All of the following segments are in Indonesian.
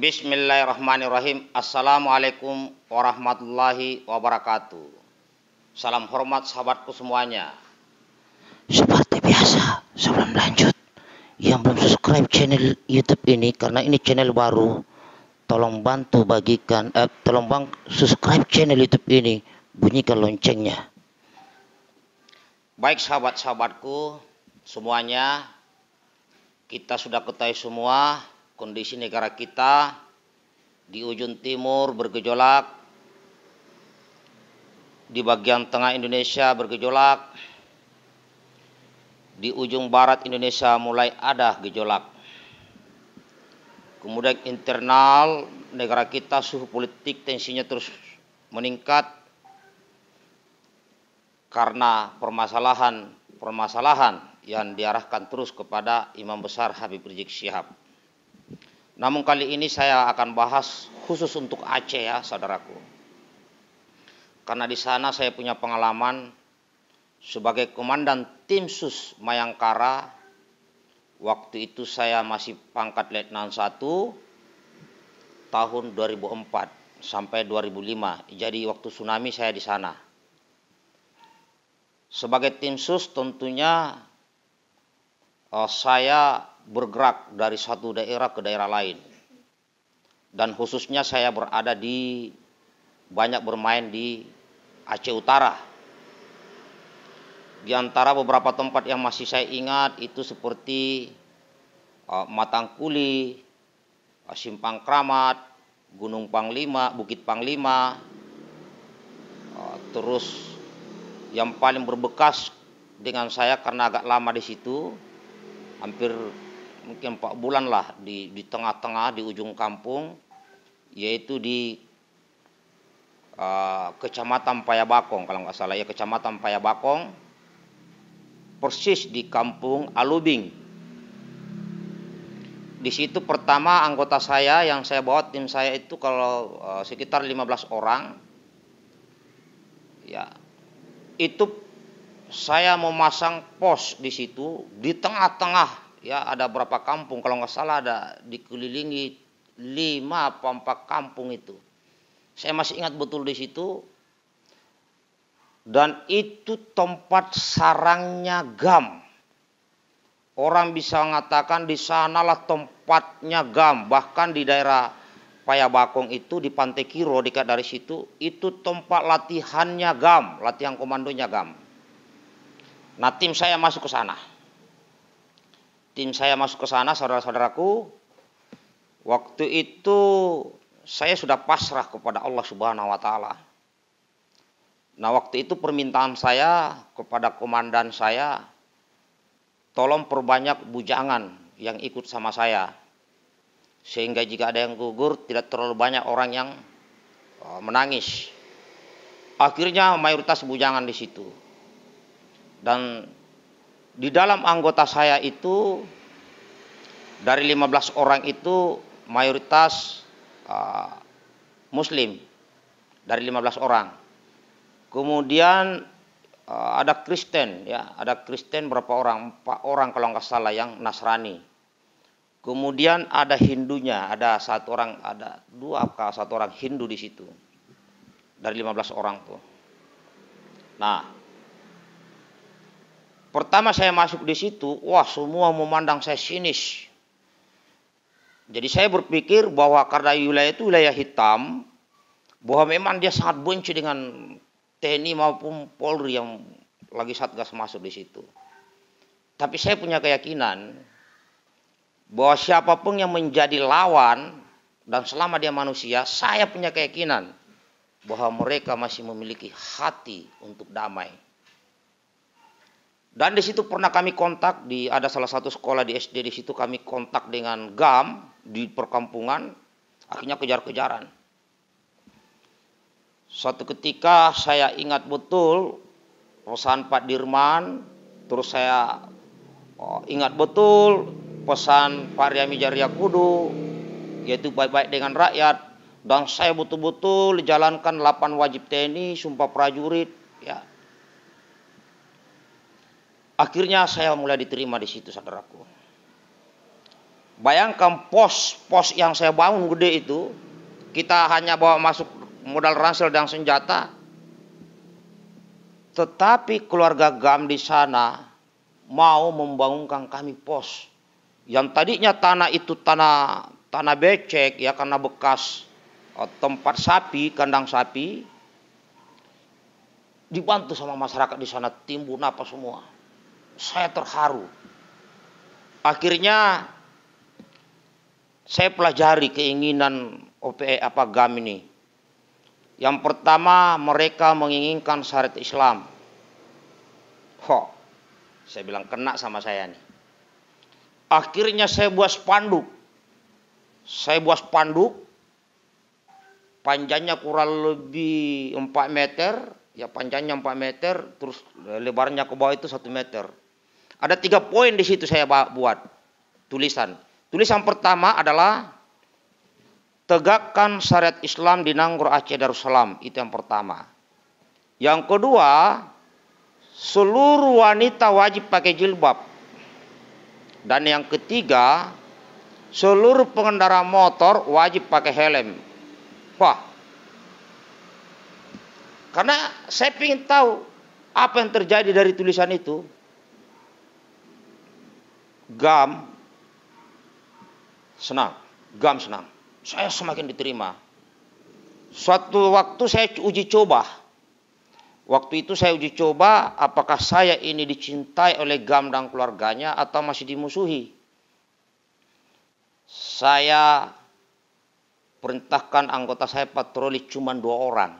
Bismillahirrahmanirrahim. Assalamualaikum warahmatullahi wabarakatuh. Salam hormat sahabatku semuanya. Seperti biasa, sebelum lanjut, yang belum subscribe channel YouTube ini karena ini channel baru, tolong bantu bagikan, eh, tolong bang subscribe channel YouTube ini, bunyikan loncengnya. Baik sahabat-sahabatku, semuanya kita sudah ketahui semua kondisi negara kita di ujung timur bergejolak, di bagian tengah Indonesia bergejolak, di ujung barat Indonesia mulai ada gejolak. Kemudian internal negara kita suhu politik tensinya terus meningkat karena permasalahan-permasalahan yang diarahkan terus kepada Imam Besar Habib Rizik Syihab. Namun kali ini saya akan bahas khusus untuk Aceh ya saudaraku. Karena di sana saya punya pengalaman sebagai komandan tim sus Mayangkara. Waktu itu saya masih pangkat letnan 1 tahun 2004 sampai 2005. Jadi waktu tsunami saya di sana. Sebagai tim sus tentunya uh, saya bergerak dari satu daerah ke daerah lain. Dan khususnya saya berada di banyak bermain di Aceh Utara. Di antara beberapa tempat yang masih saya ingat itu seperti uh, eh, Matangkuli, uh, eh, Simpang Kramat, Gunung Panglima, Bukit Panglima, uh, terus yang paling berbekas dengan saya karena agak lama di situ, hampir mungkin empat bulan lah di di tengah-tengah di ujung kampung yaitu di uh, kecamatan Payabakong kalau nggak salah ya kecamatan Payabakong persis di kampung Alubing di situ pertama anggota saya yang saya bawa tim saya itu kalau uh, sekitar 15 orang ya itu saya memasang pos di situ di tengah-tengah ya ada berapa kampung kalau nggak salah ada dikelilingi lima apa empat kampung itu saya masih ingat betul di situ dan itu tempat sarangnya gam orang bisa mengatakan di sanalah tempatnya gam bahkan di daerah Payabakong itu di Pantai Kiro dekat dari situ itu tempat latihannya gam latihan komandonya gam nah tim saya masuk ke sana tim saya masuk ke sana saudara-saudaraku waktu itu saya sudah pasrah kepada Allah Subhanahu wa taala. Nah, waktu itu permintaan saya kepada komandan saya tolong perbanyak bujangan yang ikut sama saya. Sehingga jika ada yang gugur tidak terlalu banyak orang yang eh, menangis. Akhirnya mayoritas bujangan di situ. Dan di dalam anggota saya itu dari 15 orang itu mayoritas uh, muslim dari 15 orang. Kemudian uh, ada Kristen ya, ada Kristen berapa orang? Empat orang kalau nggak salah yang Nasrani. Kemudian ada Hindunya, ada satu orang, ada dua apa satu orang Hindu di situ. Dari 15 orang tuh. Nah, Pertama saya masuk di situ, wah semua memandang saya sinis. Jadi saya berpikir bahwa karena wilayah itu wilayah hitam, bahwa memang dia sangat benci dengan TNI maupun Polri yang lagi satgas masuk di situ. Tapi saya punya keyakinan bahwa siapapun yang menjadi lawan dan selama dia manusia, saya punya keyakinan bahwa mereka masih memiliki hati untuk damai. Dan di situ pernah kami kontak di ada salah satu sekolah di SD di situ kami kontak dengan GAM di perkampungan akhirnya kejar-kejaran. Suatu ketika saya ingat betul pesan Pak Dirman, terus saya oh, ingat betul pesan Pak Riami Jaria Kudu yaitu baik-baik dengan rakyat dan saya betul-betul jalankan 8 wajib TNI, sumpah prajurit ya Akhirnya saya mulai diterima di situ saudaraku. Bayangkan pos-pos yang saya bangun gede itu, kita hanya bawa masuk modal ransel dan senjata. Tetapi keluarga Gam di sana mau membangunkan kami pos. Yang tadinya tanah itu tanah tanah becek ya karena bekas eh, tempat sapi, kandang sapi. Dibantu sama masyarakat di sana timbun apa semua saya terharu. Akhirnya saya pelajari keinginan OPE apa GAM ini. Yang pertama mereka menginginkan syariat Islam. Ho, saya bilang kena sama saya nih. Akhirnya saya buat spanduk. Saya buat spanduk. Panjangnya kurang lebih 4 meter. Ya panjangnya 4 meter. Terus lebarnya ke bawah itu 1 meter ada tiga poin di situ saya buat tulisan. Tulisan pertama adalah tegakkan syariat Islam di Nanggur Aceh Darussalam. Itu yang pertama. Yang kedua, seluruh wanita wajib pakai jilbab. Dan yang ketiga, seluruh pengendara motor wajib pakai helm. Wah, karena saya ingin tahu apa yang terjadi dari tulisan itu. Gam senang, Gam senang. Saya semakin diterima. Suatu waktu saya uji coba. Waktu itu saya uji coba apakah saya ini dicintai oleh Gam dan keluarganya atau masih dimusuhi. Saya perintahkan anggota saya patroli cuma dua orang.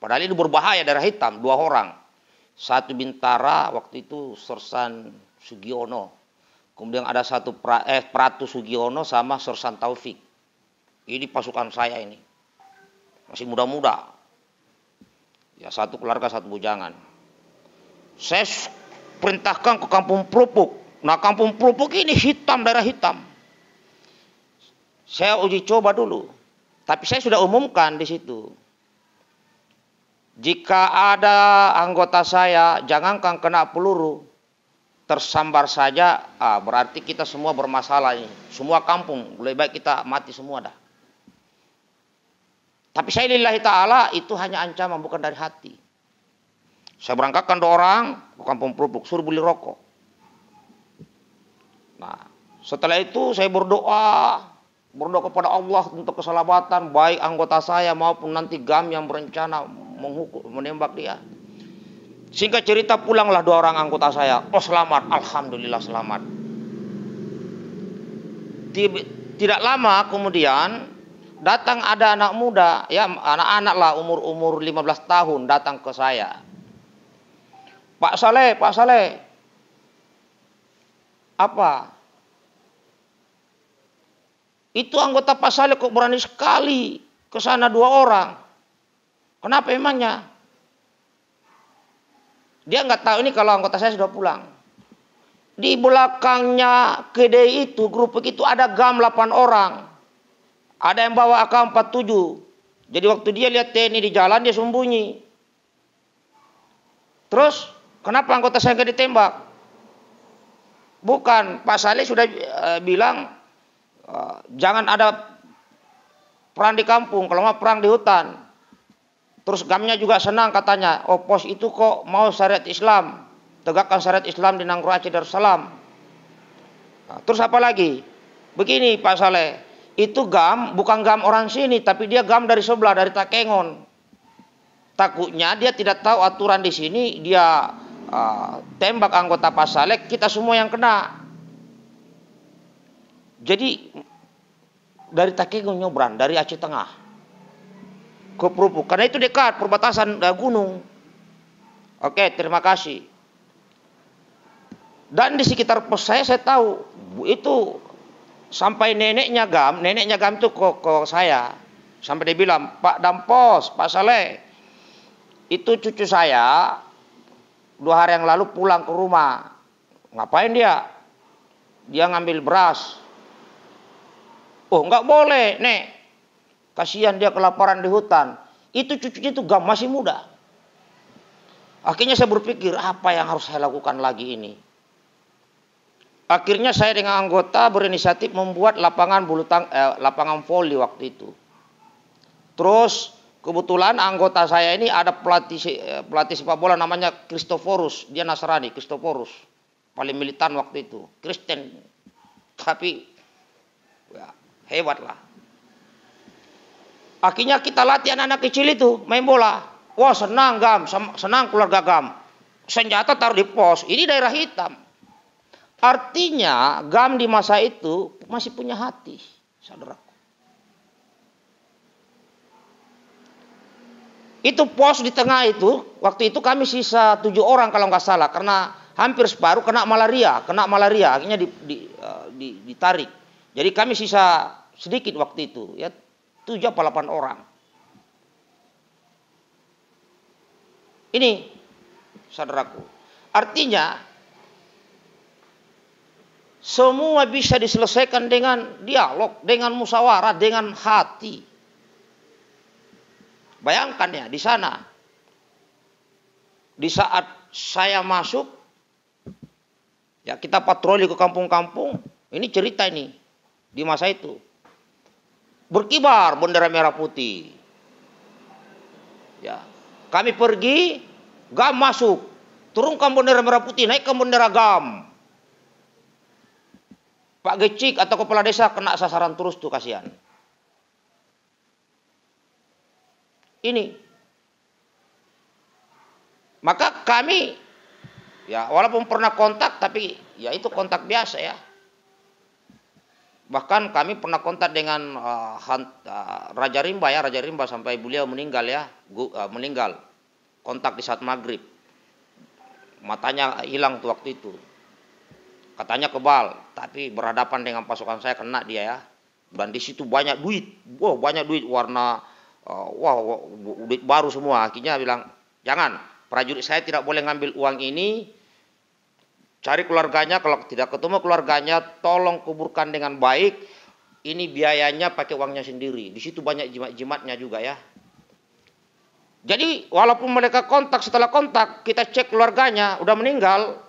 Padahal ini berbahaya darah hitam, dua orang. Satu bintara waktu itu Sersan Sugiono Kemudian ada satu pra, eh, Pratu Sugiono sama Sersan Taufik. Ini pasukan saya ini. Masih muda-muda. Ya satu keluarga satu bujangan. Saya perintahkan ke kampung Prupuk. Nah kampung Prupuk ini hitam, daerah hitam. Saya uji coba dulu. Tapi saya sudah umumkan di situ. Jika ada anggota saya, jangankan kena peluru, tersambar saja ah, berarti kita semua bermasalah ini semua kampung lebih baik kita mati semua dah tapi saya lillahi ta'ala itu hanya ancaman bukan dari hati saya berangkatkan dua orang ke kampung perubuk suruh beli rokok nah setelah itu saya berdoa berdoa kepada Allah untuk keselamatan baik anggota saya maupun nanti gam yang berencana menghukum menembak dia Singkat cerita pulanglah dua orang anggota saya. Oh selamat, alhamdulillah selamat. Tidak lama kemudian datang ada anak muda, ya anak-anak lah umur-umur 15 tahun datang ke saya. Pak Saleh, Pak Saleh. Apa? Itu anggota Pak Saleh kok berani sekali ke sana dua orang. Kenapa emangnya? Dia nggak tahu ini kalau anggota saya sudah pulang. Di belakangnya kedai itu, grup itu ada gam 8 orang. Ada yang bawa AK-47. Jadi waktu dia lihat TNI di jalan, dia sembunyi. Terus, kenapa anggota saya nggak ditembak? Bukan, Pak Saleh sudah e, bilang, e, jangan ada perang di kampung, kalau mau perang di hutan. Terus gamnya juga senang katanya, oh pos itu kok mau syariat Islam, tegakkan syariat Islam di Nangro Aceh Darussalam. Nah, terus apa lagi? Begini Pak Saleh, itu gam bukan gam orang sini, tapi dia gam dari sebelah dari Takengon. Takutnya dia tidak tahu aturan di sini, dia uh, tembak anggota Pak Saleh, kita semua yang kena. Jadi dari Takengon nyobran dari Aceh Tengah ke Purupuk karena itu dekat perbatasan gunung. Oke, terima kasih. Dan di sekitar pos saya saya tahu itu sampai neneknya Gam, neneknya Gam itu ke, ke saya. Sampai dia bilang, Pak Dampos, Pak Saleh, itu cucu saya dua hari yang lalu pulang ke rumah. Ngapain dia? Dia ngambil beras. Oh, nggak boleh, Nek. Kasihan dia kelaparan di hutan. Itu cucunya itu gak masih muda. Akhirnya saya berpikir apa yang harus saya lakukan lagi ini. Akhirnya saya dengan anggota berinisiatif membuat lapangan bulu tang eh, lapangan voli waktu itu. Terus kebetulan anggota saya ini ada pelatih eh, pelatih sepak bola namanya Kristoforus, dia Nasrani, Kristoforus. Paling militan waktu itu, Kristen. Tapi ya, hebat lah. Akhirnya kita latih anak-anak kecil itu main bola. Wah senang gam, senang keluarga gam. Senjata taruh di pos. Ini daerah hitam. Artinya gam di masa itu masih punya hati, saudara. Itu pos di tengah itu, waktu itu kami sisa tujuh orang kalau nggak salah, karena hampir separuh kena malaria, kena malaria, akhirnya di, di, eh, di, ditarik. Jadi kami sisa sedikit waktu itu, ya Tujuh atau 8 orang. Ini saudaraku. Artinya semua bisa diselesaikan dengan dialog, dengan musyawarah, dengan hati. Bayangkan ya di sana. Di saat saya masuk ya kita patroli ke kampung-kampung, ini cerita ini di masa itu berkibar bendera merah putih. Ya. Kami pergi, GAM masuk. Turunkan bendera merah putih, naik naikkan bendera GAM. Pak Gecik atau kepala desa kena sasaran terus tuh kasihan. Ini. Maka kami ya walaupun pernah kontak tapi ya itu kontak biasa ya. Bahkan kami pernah kontak dengan uh, eh, Hunt, uh, eh, Raja Rimba ya, Raja Rimba sampai beliau meninggal ya, Gu, uh, meninggal. Kontak di saat maghrib. Matanya hilang tuh waktu itu. Katanya kebal, tapi berhadapan dengan pasukan saya kena dia ya. Dan di situ banyak duit, wow banyak duit warna uh, wah, wow duit baru semua. Akhirnya bilang jangan prajurit saya tidak boleh ngambil uang ini Cari keluarganya, kalau tidak ketemu keluarganya, tolong kuburkan dengan baik. Ini biayanya pakai uangnya sendiri. Di situ banyak jimat-jimatnya juga ya. Jadi walaupun mereka kontak setelah kontak, kita cek keluarganya, udah meninggal.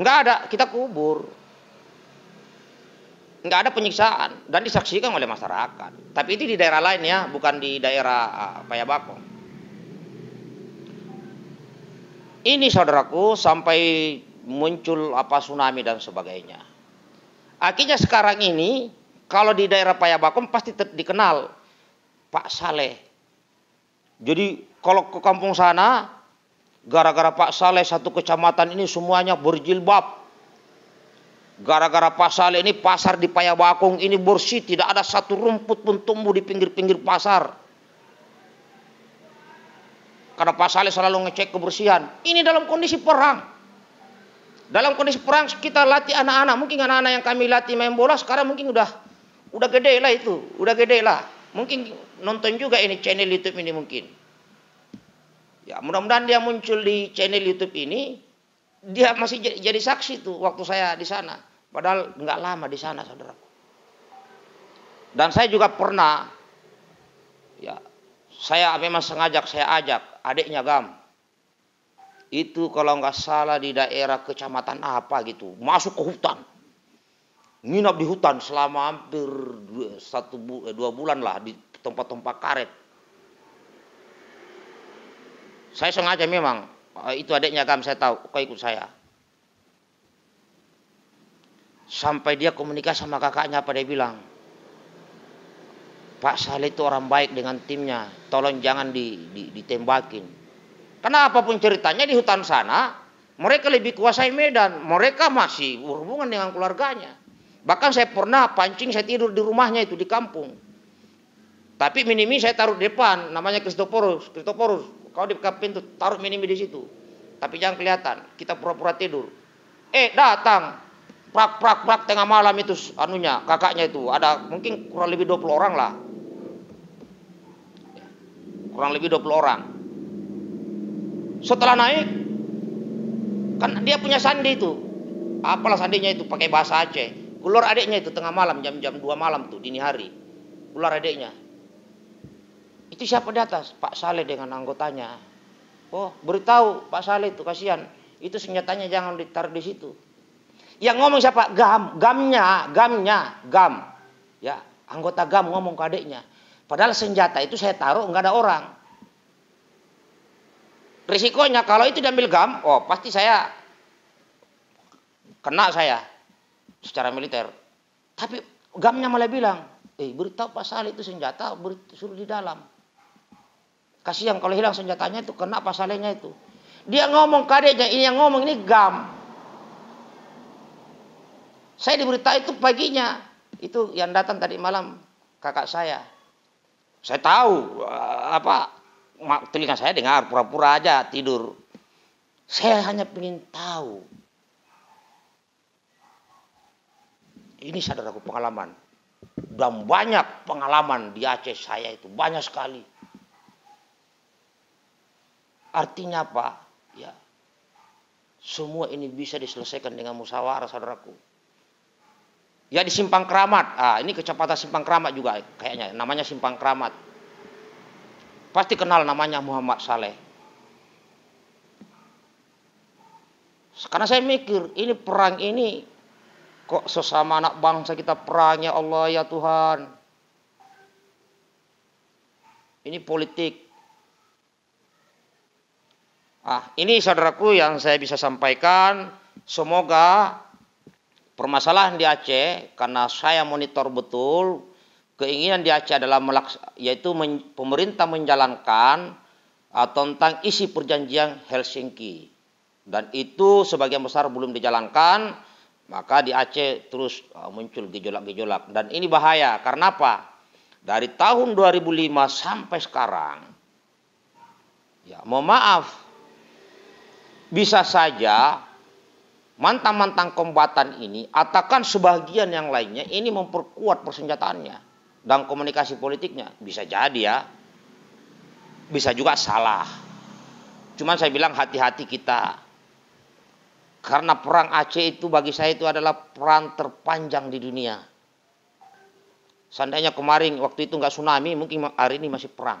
Nggak ada, kita kubur. Nggak ada penyiksaan dan disaksikan oleh masyarakat. Tapi itu di daerah lain ya, bukan di daerah eh, Payabakong. Ini saudaraku sampai muncul apa tsunami dan sebagainya. Akhirnya sekarang ini kalau di daerah Payabakum pasti dikenal Pak Saleh. Jadi kalau ke kampung sana gara-gara Pak Saleh satu kecamatan ini semuanya berjilbab. Gara-gara Pak Saleh ini pasar di Payabakung ini bersih, tidak ada satu rumput pun tumbuh di pinggir-pinggir pasar. Karena Pak Saleh selalu ngecek kebersihan. Ini dalam kondisi perang. Dalam kondisi perang kita latih anak-anak. Mungkin anak-anak yang kami latih main bola sekarang mungkin udah udah gede lah itu. Udah gede lah. Mungkin nonton juga ini channel YouTube ini mungkin. Ya mudah-mudahan dia muncul di channel YouTube ini. Dia masih jadi saksi tuh waktu saya di sana. Padahal nggak lama di sana saudara. Dan saya juga pernah ya saya memang sengaja saya ajak adiknya Gam. Itu kalau nggak salah di daerah kecamatan apa gitu, masuk ke hutan. Nginap di hutan selama hampir dua, satu bu, eh, dua bulan lah di tempat-tempat karet. Saya sengaja memang eh, itu adiknya Gam saya tahu, kok ikut saya. Sampai dia komunikasi sama kakaknya apa dia bilang, Pak Saleh itu orang baik dengan timnya, tolong jangan di, di, ditembakin. Karena apapun ceritanya di hutan sana, mereka lebih kuasai Medan, mereka masih berhubungan dengan keluarganya. Bahkan saya pernah pancing, saya tidur di rumahnya itu di kampung. Tapi minimi saya taruh di depan, namanya Kristoporus. Kristoporus, kau di pintu, taruh minimi di situ. Tapi jangan kelihatan, kita pura-pura tidur. Eh datang, prak prak prak tengah malam itu anunya kakaknya itu ada mungkin kurang lebih 20 orang lah kurang lebih 20 orang setelah naik kan dia punya sandi itu apalah sandinya itu pakai bahasa Aceh keluar adiknya itu tengah malam jam-jam 2 malam tuh dini hari keluar adiknya itu siapa di atas Pak Saleh dengan anggotanya oh beritahu Pak Saleh itu kasihan itu senjatanya jangan ditaruh di situ yang ngomong siapa? Gam, gamnya, gamnya, gam. Ya, anggota gam ngomong ke adiknya. Padahal senjata itu saya taruh nggak ada orang. Risikonya kalau itu diambil gam, oh pasti saya kena saya secara militer. Tapi gamnya malah bilang, eh beritahu pasal itu senjata suruh di dalam. Kasihan kalau hilang senjatanya itu kena pasalnya itu. Dia ngomong kadeknya ini yang ngomong ini gam. Saya diberitahu itu paginya. Itu yang datang tadi malam kakak saya. Saya tahu eh, apa telinga saya dengar pura-pura aja tidur. Saya hanya ingin tahu. Ini saudaraku pengalaman. Dan banyak pengalaman di Aceh saya itu banyak sekali. Artinya apa? Ya. Semua ini bisa diselesaikan dengan musyawarah saudaraku. Ya di simpang keramat. Ah, ini kecepatan simpang keramat juga kayaknya. Namanya simpang keramat. Pasti kenal namanya Muhammad Saleh. Karena saya mikir, ini perang ini kok sesama anak bangsa kita perang ya Allah ya Tuhan. Ini politik. Ah, ini saudaraku yang saya bisa sampaikan. Semoga Permasalahan di Aceh karena saya monitor betul keinginan di Aceh adalah melaks yaitu men pemerintah menjalankan uh, tentang isi perjanjian Helsinki dan itu sebagian besar belum dijalankan maka di Aceh terus uh, muncul gejolak-gejolak dan ini bahaya karena apa? Dari tahun 2005 sampai sekarang ya mohon maaf bisa saja mantan mantan kombatan ini, atakan sebagian yang lainnya, ini memperkuat persenjataannya dan komunikasi politiknya. Bisa jadi ya, bisa juga salah. Cuman saya bilang hati-hati kita. Karena perang Aceh itu bagi saya itu adalah perang terpanjang di dunia. Seandainya kemarin waktu itu nggak tsunami, mungkin hari ini masih perang.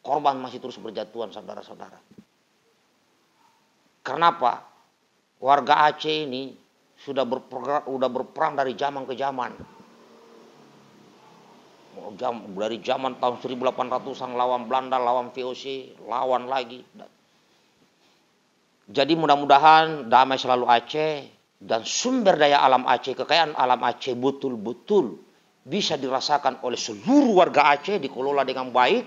Korban masih terus berjatuhan, saudara-saudara. Kenapa? warga Aceh ini sudah berperang, sudah berperang dari zaman ke zaman. Dari zaman tahun 1800-an lawan Belanda, lawan VOC, lawan lagi. Jadi mudah-mudahan damai selalu Aceh dan sumber daya alam Aceh, kekayaan alam Aceh betul-betul bisa dirasakan oleh seluruh warga Aceh dikelola dengan baik.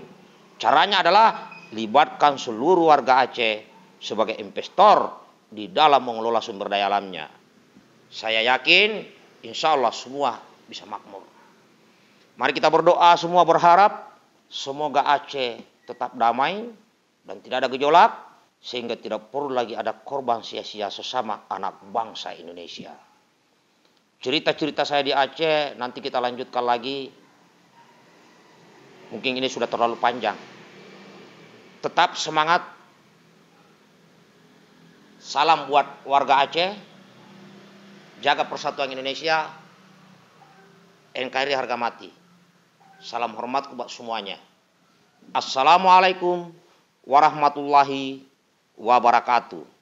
Caranya adalah libatkan seluruh warga Aceh sebagai investor di dalam mengelola sumber daya alamnya. Saya yakin insya Allah semua bisa makmur. Mari kita berdoa semua berharap semoga Aceh tetap damai dan tidak ada gejolak sehingga tidak perlu lagi ada korban sia-sia sesama anak bangsa Indonesia. Cerita-cerita saya di Aceh nanti kita lanjutkan lagi. Mungkin ini sudah terlalu panjang. Tetap semangat Salam buat warga Aceh. Jaga persatuan Indonesia. NKRI harga mati. Salam hormatku buat semuanya. Assalamualaikum warahmatullahi wabarakatuh.